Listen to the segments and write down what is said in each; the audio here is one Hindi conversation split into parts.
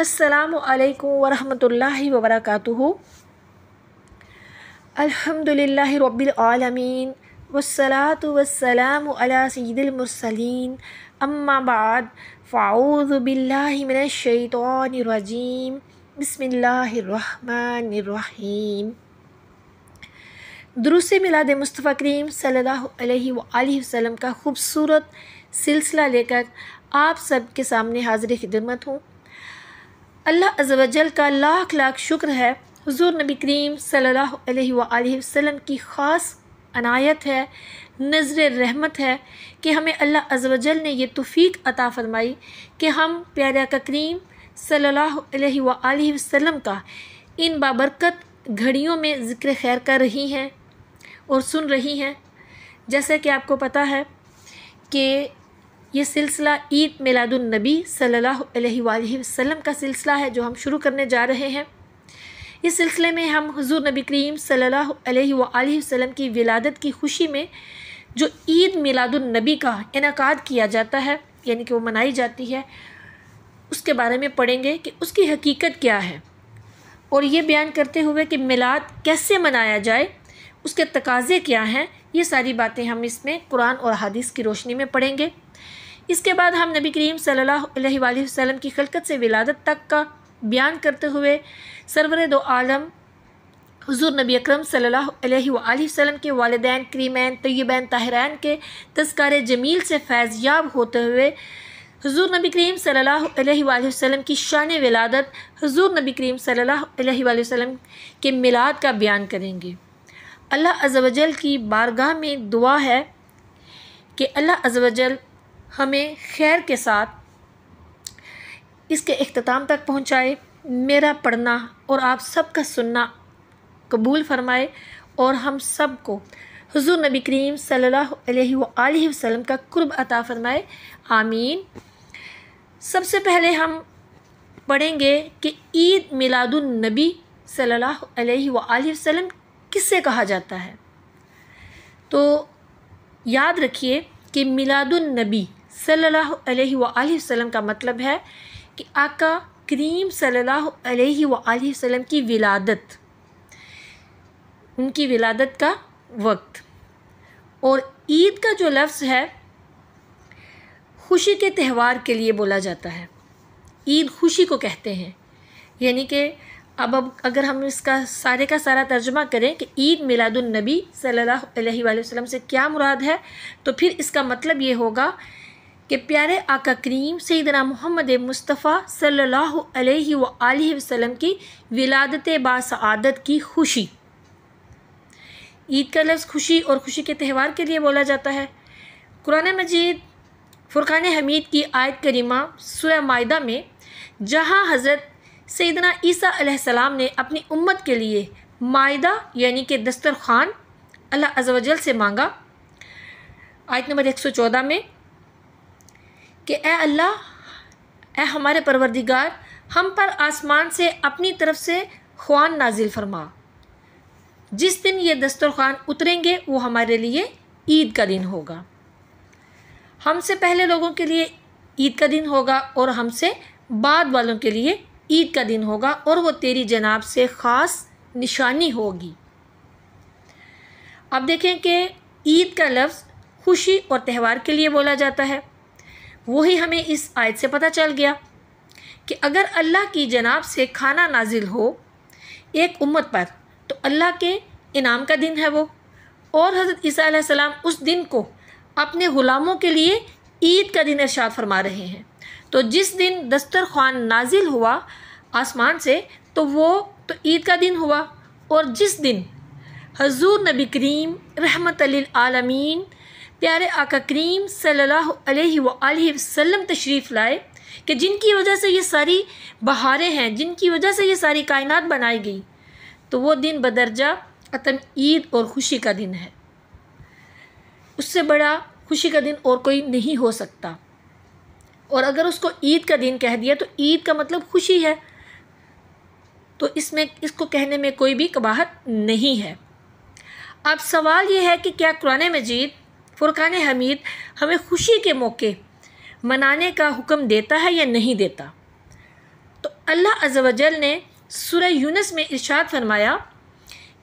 असलकम वरहमल वबरक अलहमदिल्ला रबीआलमीन वसलात वसलाम सईदमरसलिन अम्माबाद फ़ाउज़बिल्लाशतरजीम बसमीम दुरुस मिलाद मुस्तफ़ा करीम सल्लल्लाहु अलैहि का खूबसूरत सिलसिला लेकर आप सब के सामने हाजिर खिदमत हूँ अल्लाह अजवजल का लाख लाख शुक्र है हजूर नबी करीम सल्लल्लाहु वसम की ख़ास अनायत है नज़र रहमत है कि हमें अल्लाह अजवजल ने यह तफ़ीक अता फ़रमाई कि हम प्यारा का करीम सल्ला वसम का इन बाबरकत घड़ियों में ज़िक्र खैर कर रही हैं और सुन रही हैं जैसे कि आपको पता है कि ये सिलसिला ईद मिलादुलनबी सल्लल्लाहु अलैहि वसल्लम का सिलसिला है जो हम शुरू करने जा रहे हैं इस सिलसिले में हम हजूर नबी करीम सल्लल्लाहु अलैहि वसल्लम की विलादत की खुशी में जो ईद मिलादुलनबी का इनका किया जाता है यानी कि वो मनाई जाती है उसके बारे में पढ़ेंगे कि उसकी हकीकत क्या है और ये बयान करते हुए कि मिलाद कैसे मनाया जाए उसके तकाजे क्या हैं ये सारी बातें हम इसमें कुरान और हदीस की रोशनी में पढ़ेंगे इसके बाद हम नबी करीम सल्लल्लाहु अलैहि वसल्लम की खलकत से विलादत तक का बयान करते हुए सरवर दो आलम हजूर नबी अक्रम सल्लल्लाहु अलैहि वसल्लम के वालदान करीमैन तयबैन ताहरान के तस्कार जमील से फैज़ याब होते हुए हजूर नबी करीम सल्लल्लाहु अलैहि वसल्लम की शान विलादत हजूर नबी करीम सल्लल्लाहु अलैहि वसल्लम के मिलाद का बयान करेंगे अल्लाह अजवजल की बारगाह में दुआ है कि अल्लाह अजवजल हमें खैर के साथ इसके अख्ताम तक पहुँचाए मेरा पढ़ना और आप सबका सुनना कबूल फरमाए और हम सब को हजूर नबी करीम सल्लल्लाहु वसल्लम का कुर्ब अता फरमाए आमीन सबसे पहले हम पढ़ेंगे कि ईद मिलादुलनबी सल्लल्लाहु अलैहि वसल्लम किससे कहा जाता है तो याद रखिए कि मिलादुलनबी सल्लल्लाहु अलैहि वसल्लम का मतलब है कि आका करीम सल्लल्लाहु अलैहि वसल्लम की विलादत उनकी विलादत का वक्त और ईद का जो लफ्ज़ है खुशी के त्यौहार के लिए बोला जाता है ईद खुशी को कहते हैं यानी कि अब अब अगर हम इसका सारे का सारा तर्जमा करें कि ईद मिलादुलनबी सल्ला वसम से क्या मुराद है तो फिर इसका मतलब ये होगा कि प्यारे आका करीम सैदना मोहम्मद मुस्तफ़ा सल्लल्लाहु अलैहि व आलिहि वसल्लम की विलादत बासआदत की खुशी ईद का लफ्ज़ खुशी और खुशी के त्यौहार के लिए बोला जाता है कुरान मजीद फ़ुरक़ान हमीद की आयत करीमा सुरह में जहाँ हज़रत सैदना ईसा सलाम ने अपनी उम्मत के लिए मायदा यानी कि दस्तरखान अल्लाह अजवजल से मांगा आयत नंबर 114 में कि ए अल्लाह ए हमारे परवरदिगार हम पर आसमान से अपनी तरफ से ख्वान नाजिल फरमा जिस दिन ये दस्तरखान उतरेंगे वो हमारे लिए ईद का दिन होगा हमसे पहले लोगों के लिए ईद का दिन होगा और हमसे बाद वालों के लिए ईद का दिन होगा और वो तेरी जनाब से ख़ास निशानी होगी अब देखें कि ईद का लफ्ज़ खुशी और त्यौहार के लिए बोला जाता है वही हमें इस आयत से पता चल गया कि अगर अल्लाह की जनाब से खाना नाजिल हो एक उम्मत पर तो अल्लाह के इनाम का दिन है वो और हज़रत ईसा सलाम उस दिन को अपने ग़ुलामों के लिए ईद का दिन इरशाद फरमा रहे हैं तो जिस दिन दस्तर खान नाजिल हुआ आसमान से तो वो तो ईद का दिन हुआ और जिस दिन हजूर नबी करीम रहमत आलमीन प्यारे आका करीम सल्लल्लाहु अलैहि वसल्लम तशरीफ़ लाए कि जिनकी वजह से ये सारी बहारें हैं जिनकी वजह से ये सारी कायनात बनाई गई तो वो दिन बदरजा अतन ईद और खुशी का दिन है उससे बड़ा खुशी का दिन और कोई नहीं हो सकता और अगर उसको ईद का दिन कह दिया तो ईद का मतलब खुशी है तो इसमें इसको कहने में कोई भी कबाहत नहीं है अब सवाल ये है कि क्या कुरान मजीद फ़ुरक़ान हमीद हमें खुशी के मौके मनाने का हुक्म देता है या नहीं देता तो अल्लाह अजवजल ने सुरह यूनस में इर्शाद फरमाया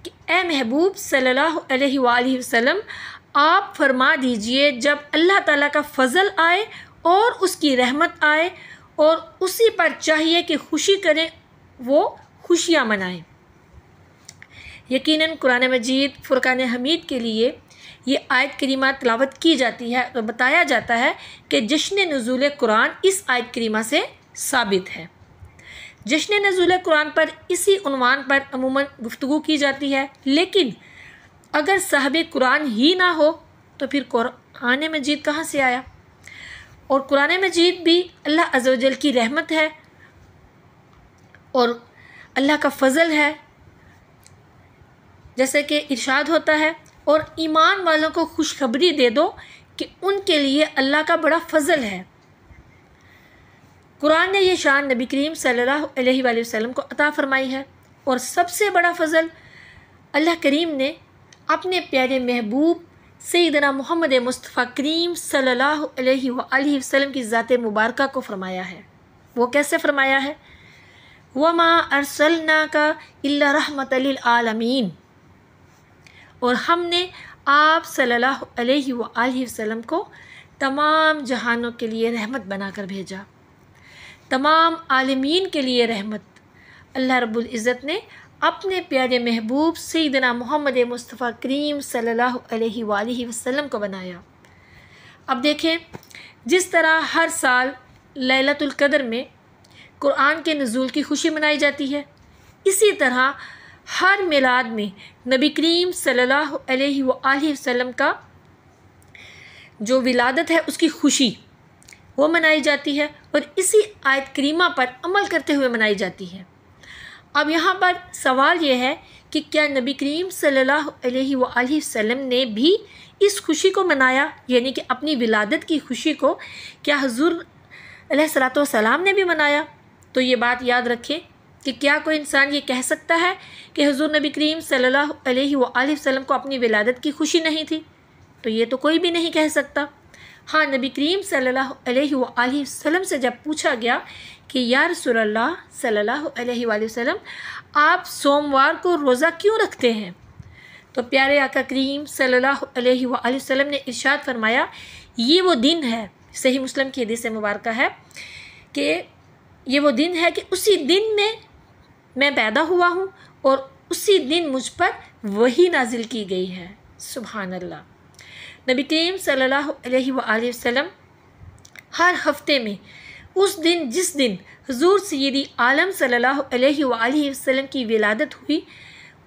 कि ए महबूब सल्लल्लाहु अलैहि वसल्लम आप फरमा दीजिए जब अल्लाह ताला का फ़ज़ल आए और उसकी रहमत आए और उसी पर चाहिए कि खुशी करें वो खुशियाँ मनाएं यकीनन कुरान मजीद फ़ुरक़ान हमीद के लिए ये आयत करीमा तलावत की जाती है और बताया जाता है कि जश्न नज़ुल कुरान इस आयत करीमा से साबित है जश्न नज़ुल कुरान पर इसी उनवान पर अमूमन गुफ्तु की जाती है लेकिन अगर साहब कुरान ही ना हो तो फिर कुरान मजीद कहाँ से आया और कुरान मजीद भी अल्लाह अजल की रहमत है और अल्लाह का फ़ज़ल है जैसे कि इरशाद होता है और ईमान वालों को खुशखबरी दे दो कि उनके लिए अल्लाह का बड़ा फ़ज़ल है कुरान ने यह शान नबी करीम सल्लल्लाहु अलैहि वसल्लम को अता फ़रमाई है और सबसे बड़ा फ़ज़ल अल्लाह करीम ने अपने प्यारे महबूब सईदना मोहम्मद मुस्तफ़ा करीम सल्लल्लाहु अलैहि वसल्लम की ज़ात मुबारक को फ़रमाया है वो कैसे फ़रमाया है वमा अरसलना का इल्ला रहमत आलमीन और हमने आप सल्ला वसम को तमाम जहानों के लिए रहमत बनाकर भेजा तमाम आलमीन के लिए रहमत अल्लाह रब्बुल इज़्ज़त ने अपने प्यारे महबूब सईदना मोहम्मद मुस्तफ़ा करीम सल्ला अलैहि को बनाया अब देखें जिस तरह हर साल ललतुल्कदर में कुरान के नज़ुल की खुशी मनाई जाती है इसी तरह हर मिलाद में नबी करीम सल्लल्लाहु अलैहि का जो विलादत है उसकी खुशी वो मनाई जाती है और इसी आयत करीमा पर अमल करते हुए मनाई जाती है अब यहाँ पर सवाल ये है कि क्या नबी करीम सल्लल्लाहु अलैहि ने भी इस खुशी को मनाया यानी कि अपनी विलादत की खुशी को क्या हजूर सलाम ने भी मनाया तो ये बात याद रखें कि क्या कोई इंसान ये कह सकता है कि हजूर नबी करीम सल्लल्लाहु को अपनी विलादत की खुशी नहीं थी तो ये तो कोई भी नहीं कह सकता हाँ नबी करीम सल्लल्लाहु से जब पूछा गया कि यार रसूलुल्लाह सल्लल्लाहु वसम आप सोमवार को रोज़ा क्यों रखते हैं तो प्यारे आका करीम सल्लल्लाहु अलैहि ने इर्शाद फरमाया ये वो दिन है सही मुस्लिम की हदीस मुबारक है कि ये वो दिन है कि उसी दिन में मैं पैदा हुआ हूँ और उसी दिन मुझ पर वही नाजिल की गई है सुबहान नबी करीम सल्लल्लाहु वसल्लम हर हफ्ते में उस दिन जिस दिन हजूर सैदी आलम सल्लल्लाहु अलैहि वसल्लम की विलादत हुई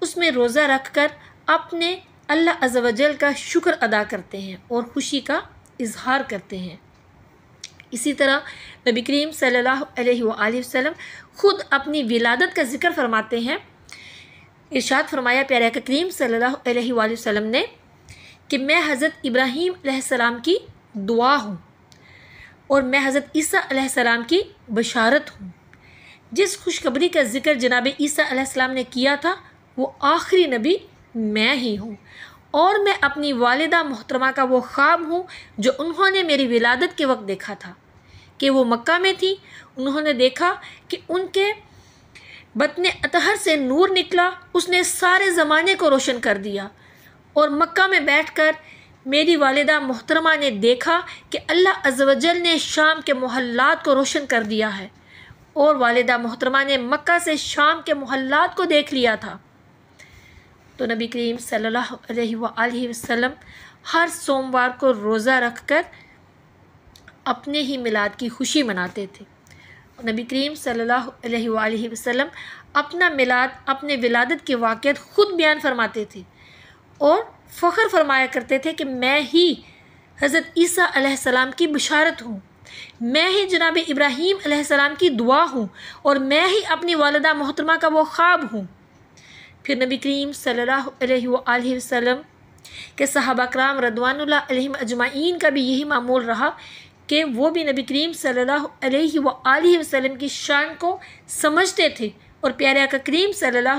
उसमें रोज़ा रख कर अपने अल्लाह अजवजल का शुक्र अदा करते हैं और खुशी का इजहार करते हैं इसी तरह नबी करीम सल्लल्लाहु अलैहि वसल्लम खुद अपनी विलादत का जिक्र फरमाते हैं इर्शाद फरमाया प्यारे करीम सल्लल्लाहु वसम ने कि मैं हज़रत इब्राहीम सलाम की दुआ हूँ और मैं हज़रत ईसा सलाम की बशारत हूँ जिस खुशखबरी का जिक्र जनाब ईसी सलाम ने किया था वो आखिरी नबी मैं ही हूँ और मैं अपनी वालदा मोहतरमा का वो ख्वाब हूँ जो उन्होंने मेरी विलादत के वक्त देखा था कि वो मक्का में थी उन्होंने देखा कि उनके बतन अतहर से नूर निकला उसने सारे ज़माने को रोशन कर दिया और मक्का में बैठकर मेरी वालदा मोहतरमा ने देखा कि अल्लाह अजवजल ने शाम के मोहल्लात को रोशन कर दिया है और वालदा मोहतरमा ने मक्का से शाम के मोहल्लात को देख लिया था तो नबी करीम सल्लल्लाहु अलैहि वसल्लम हर सोमवार को रोज़ा रखकर अपने ही मिलाद की खुशी मनाते थे नबी करीम सल्लल्लाहु अलैहि वसल्लम अपना मिलाद अपने विलादत के वाक़ ख़ुद बयान फरमाते थे और फ़ख्र फरमाया करते थे कि मैं ही हज़रत ईसा सलाम की बशारत हूँ मैं ही जनाब इब्राहीम सलाम की दुआ हूँ और मैं ही अपनी वालदा मोहतरमा का वो ख्वाब हूँ फिर नबी करीम सल्लल्लाहु वसम के सहाबा कराम रदवानल अजमाइन का भी यही मामूल रहा कि वो भी नबी करीम सल्लल्लाहु वसम सल्ला की शान को समझते थे और प्यारे आका करीम सल्ला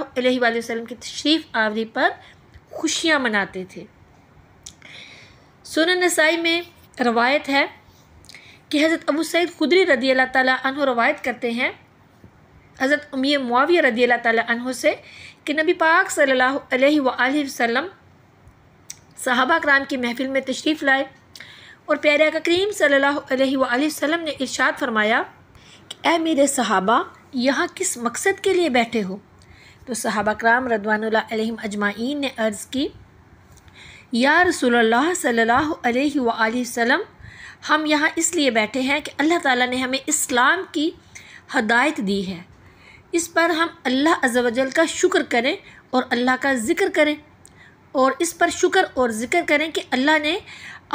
वसम की तशरीफ़ आवरी पर खुशियाँ मनाते थे सोना नसाई में रवायत है कि हज़रत अबू सैद खुदरी रदी अल्लाह तह रवायत करते हैं हज़रत उमी मुआविया रदी अल्लाह तह से कि नबी पाक सल्ला वसम साहबा कराम की महफ़िल में तशरीफ़ लाए और प्यारे का करीम सल्लल्लाहु ने इरशाद फरमाया कि ए मेरे सहाबा यहाँ किस मकसद के लिए बैठे हो तो सहाबा कराम रदवान अजमाइन ने अर्ज़ की या रसोल्ला सल्लल्लाहु हम यहाँ इसलिए बैठे हैं कि अल्लाह ताला ने हमें इस्लाम की हदायत दी है इस पर हम अल्लाह अजवजल का शुक्र करें और अल्लाह का ज़िक्र करें और इस पर शुक्र और ज़िक्र करें कि अल्लाह ने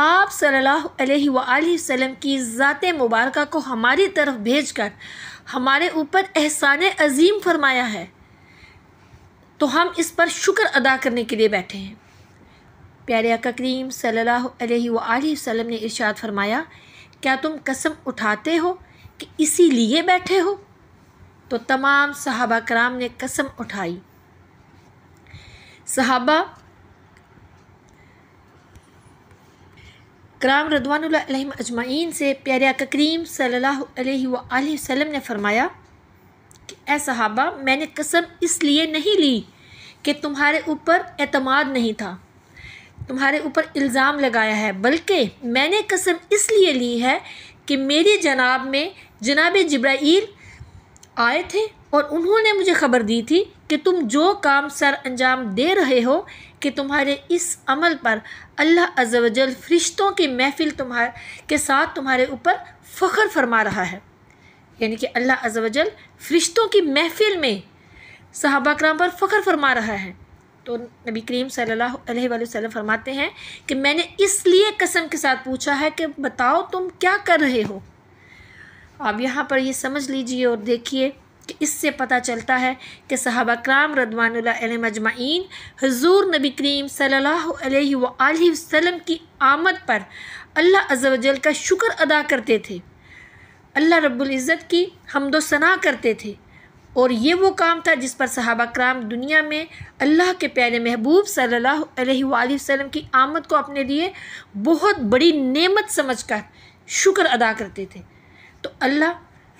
आप सल्लल्लाहु अलैहि वसल्लम की ज़ात मुबारक को हमारी तरफ भेजकर हमारे ऊपर एहसान अजीम फरमाया है तो हम इस पर शुक्र अदा करने के लिए बैठे हैं प्यारे अका करीम सल्लल्लाहु अलैहि वसल्लम ने इरशाद फरमाया क्या तुम कसम उठाते हो कि इसी लिए बैठे हो तो तमाम सहाबा कराम ने कसम उठाई सहाबा कराम रदवान अजमाइन से प्यारे आका करीम सल्लल्लाहु ने फरमाया कि ए सहाबा मैंने कसम इसलिए नहीं ली कि तुम्हारे ऊपर अतमाद नहीं था तुम्हारे ऊपर इल्ज़ाम लगाया है बल्कि मैंने कसम इसलिए ली है कि मेरी जनाब में जनाब जब्राइल आए थे और उन्होंने मुझे ख़बर दी थी कि तुम जो काम सर अंजाम दे रहे हो कि तुम्हारे इस अमल पर अल्लाह अजवजल फरिश्तों की महफिल तुम्हारे के साथ तुम्हारे ऊपर फ़ख्र फरमा रहा है यानी कि अल्लाह अजवजल फरिश्तों की महफिल में सहाबा कराम पर फ़ख्र फरमा रहा है तो नबी करीम सल्लल्लाहु फरमाते हैं कि मैंने इसलिए कसम के साथ पूछा है कि बताओ तुम क्या कर रहे हो आप यहाँ पर ये समझ लीजिए और देखिए इससे पता चलता है कि सहाबा कराम रदवानल मजमाइन हजूर नबी करीम सल्लल्लाहु अलैहि की आमद पर अल्लाह अजल का शुक्र अदा करते थे अल्लाह रब्ज़त की हमदोसना करते थे और ये वो काम था जिस पर सहाबा कराम दुनिया में अल्लाह के प्यारे महबूब सल्ला वसम की आमद को अपने लिए बहुत बड़ी नेमत समझकर शुक्र अदा करते थे तो अल्लाह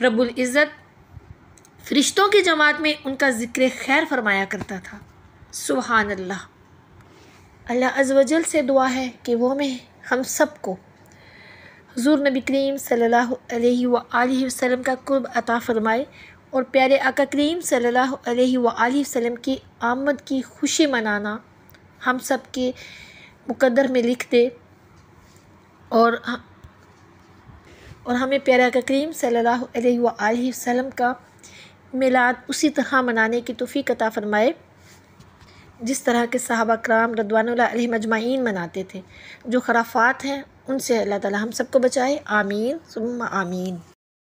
रब्ज़त फरिश्तों की जमात में उनका ज़िक्र खैर फरमाया करता था सुबहान अल्लाह अल्लाह अजवजल से दुआ है कि वो में हम सब को हजूर नबी करीम सल्लल्लाहु सल्ला का कुर्ब अता फ़रमाए और प्यारे आका करीम सल्ला वसम की आमद की खुशी मनाना हम सब के मुकदर में लिख दे और और हमें प्यारा आका करीम सल्ला वसम का मिलाद उसी तरह मनाने की तोफ़ी कता फ़रमाए जिस तरह के साहबा कराम रदवान मजमाइन मनाते थे जो खराफात हैं उनसे अल्लाह ताला हम सबको बचाए आमीन सुम आमीन